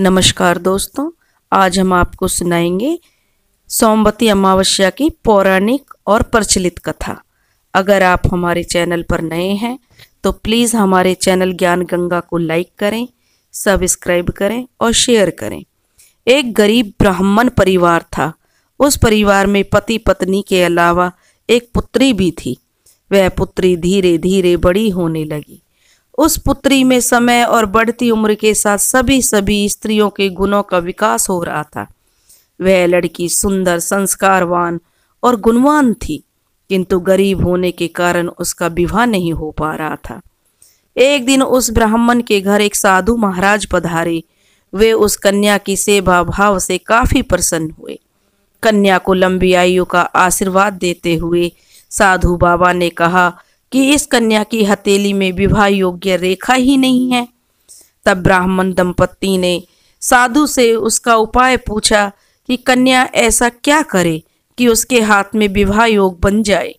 नमस्कार दोस्तों आज हम आपको सुनाएंगे सोमवती अमावस्या की पौराणिक और प्रचलित कथा अगर आप हमारे चैनल पर नए हैं तो प्लीज़ हमारे चैनल ज्ञान गंगा को लाइक करें सब्सक्राइब करें और शेयर करें एक गरीब ब्राह्मण परिवार था उस परिवार में पति पत्नी के अलावा एक पुत्री भी थी वह पुत्री धीरे धीरे बड़ी होने लगी उस पुत्री में समय और बढ़ती उम्र के साथ सभी सभी स्त्रियों के गुणों का विकास हो रहा था वह लड़की सुंदर संस्कारवान और गुणवान थी किंतु गरीब होने के कारण उसका विवाह नहीं हो पा रहा था एक दिन उस ब्राह्मण के घर एक साधु महाराज पधारे वे उस कन्या की सेवा भाव से काफी प्रसन्न हुए कन्या को लंबी आयु का आशीर्वाद देते हुए साधु बाबा ने कहा कि इस कन्या की हथेली में विवाह योग्य रेखा ही नहीं है तब ब्राह्मण दंपत्ति ने साधु से उसका उपाय पूछा कि कन्या ऐसा क्या करे कि उसके हाथ में विवाह योग बन जाए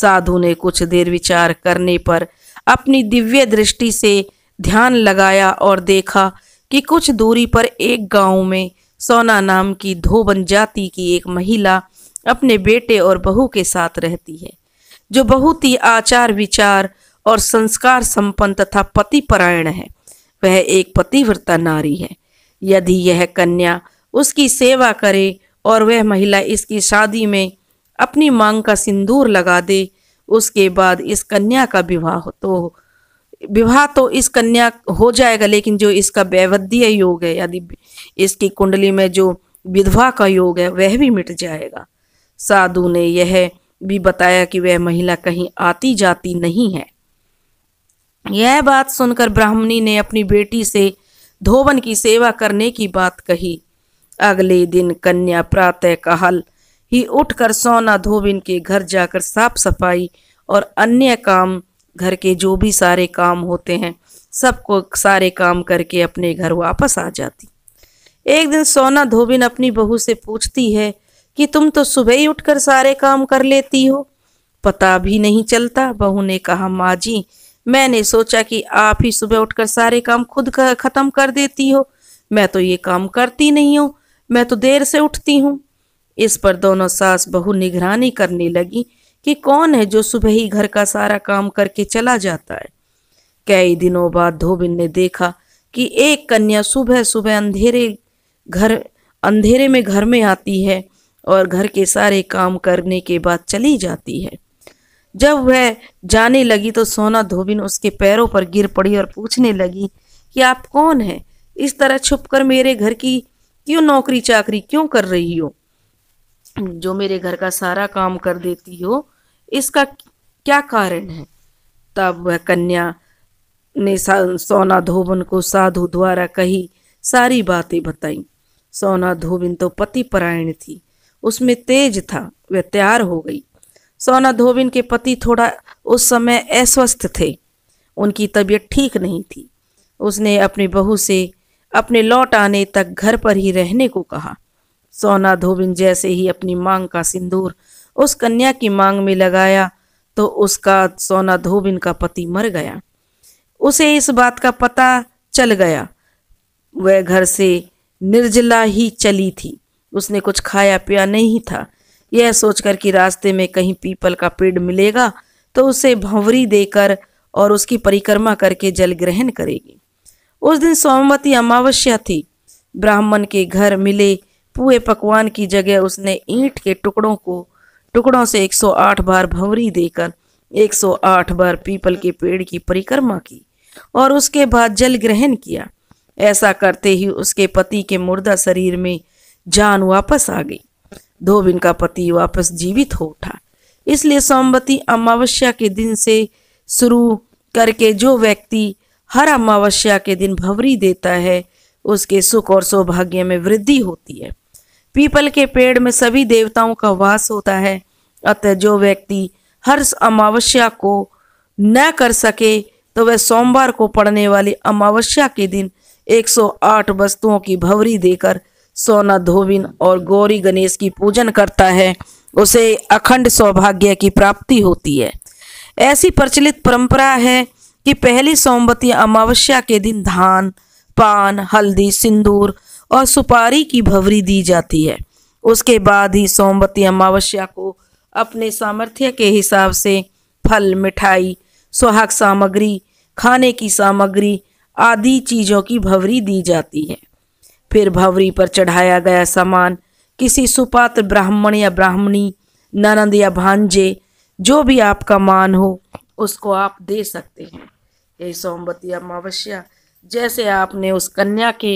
साधु ने कुछ देर विचार करने पर अपनी दिव्य दृष्टि से ध्यान लगाया और देखा कि कुछ दूरी पर एक गांव में सोना नाम की धोबन जाति की एक महिला अपने बेटे और बहू के साथ रहती है जो बहुत ही आचार विचार और संस्कार संपन्न तथा पति परायण है वह एक पतिव्रता नारी है यदि यह कन्या उसकी सेवा करे और वह महिला इसकी शादी में अपनी मांग का सिंदूर लगा दे उसके बाद इस कन्या का विवाह तो विवाह तो इस कन्या हो जाएगा लेकिन जो इसका वैवध्य योग है यदि इसकी कुंडली में जो विधवा का योग है वह भी मिट जाएगा साधु ने यह भी बताया कि वह महिला कहीं आती जाती नहीं है यह बात सुनकर ब्राह्मणी ने अपनी बेटी से धोबन की सेवा करने की बात कही अगले दिन कन्या प्रातः काल ही उठकर सोना धोबिन के घर जाकर साफ सफाई और अन्य काम घर के जो भी सारे काम होते हैं सबको सारे काम करके अपने घर वापस आ जाती एक दिन सोना धोबिन अपनी बहू से पूछती है कि तुम तो सुबह ही उठकर सारे काम कर लेती हो पता भी नहीं चलता बहू ने कहा माँ जी मैंने सोचा कि आप ही सुबह उठकर सारे काम खुद कर, खत्म कर देती हो मैं तो ये काम करती नहीं हूँ मैं तो देर से उठती हूँ इस पर दोनों सास बहू निगरानी करने लगी कि कौन है जो सुबह ही घर का सारा काम करके चला जाता है कई दिनों बाद धोबिन ने देखा कि एक कन्या सुबह सुबह अंधेरे घर अंधेरे में घर में आती है और घर के सारे काम करने के बाद चली जाती है जब वह जाने लगी तो सोना धोबिन उसके पैरों पर गिर पड़ी और पूछने लगी कि आप कौन हैं इस तरह छुपकर मेरे घर की क्यों नौकरी चाकरी क्यों कर रही हो जो मेरे घर का सारा काम कर देती हो इसका क्या कारण है तब वह कन्या ने सोना धोबन को साधु द्वारा कही सारी बातें बताई सोना धोबिन तो पति परायण थी उसमें तेज था वह तैयार हो गई सोना धोबिन के पति थोड़ा उस समय अस्वस्थ थे उनकी तबीयत ठीक नहीं थी उसने अपनी बहू से अपने लौट आने तक घर पर ही रहने को कहा सोना धोबिन जैसे ही अपनी मांग का सिंदूर उस कन्या की मांग में लगाया तो उसका सोना धोबिन का पति मर गया उसे इस बात का पता चल गया वह घर से निर्जला ही चली थी उसने कुछ खाया पिया नहीं था यह सोचकर कि रास्ते में कहीं पीपल का पेड़ मिलेगा तो उसे भंवरी देकर और उसकी परिक्रमा करके जल ग्रहण करेगी उस दिन सोमवती अमावस्या थी ब्राह्मण के घर मिले पूए पकवान की जगह उसने ईंट के टुकड़ों को टुकड़ों से 108 बार भंवरी देकर 108 बार पीपल के पेड़ की परिक्रमा की और उसके बाद जल ग्रहण किया ऐसा करते ही उसके पति के मुर्दा शरीर में जान वापस आ गई धोबिन का पति वापस जीवित हो उठा इसलिए सोमवती अमावस्या के दिन से शुरू करके जो व्यक्ति हर अमावस्या के दिन भवरी देता है उसके सुख और सौभाग्य में वृद्धि होती है पीपल के पेड़ में सभी देवताओं का वास होता है अतः जो व्यक्ति हर अमावस्या को न कर सके तो वह सोमवार को पड़ने वाली अमावस्या के दिन 108 वस्तुओं की भवरी देकर सोना धोबिन और गौरी गणेश की पूजन करता है उसे अखंड सौभाग्य की प्राप्ति होती है ऐसी प्रचलित परंपरा है कि पहली सोमवती अमावस्या के दिन धान पान हल्दी सिंदूर और सुपारी की भवरी दी जाती है उसके बाद ही सोमवती अमावस्या को अपने सामर्थ्य के हिसाब से फल मिठाई सुहाग सामग्री खाने की सामग्री आदि चीज़ों की भवरी दी जाती है फिर भवरी पर चढ़ाया गया सामान किसी सुपात्र ब्राह्मण या ब्राह्मणी ननंद या भांजे जो भी आपका मान हो उसको आप दे सकते हैं ये सोमवती अमावस्या जैसे आपने उस कन्या के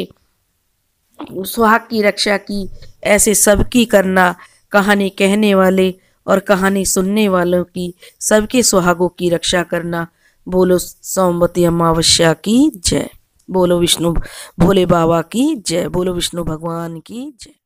सुहाग की रक्षा की ऐसे सबकी करना कहानी कहने वाले और कहानी सुनने वालों की सबके सुहागों की रक्षा करना बोलो सोमवती अमावस्या की जय बोलो विष्णु भोले बाबा की जय बोलो विष्णु भगवान की जय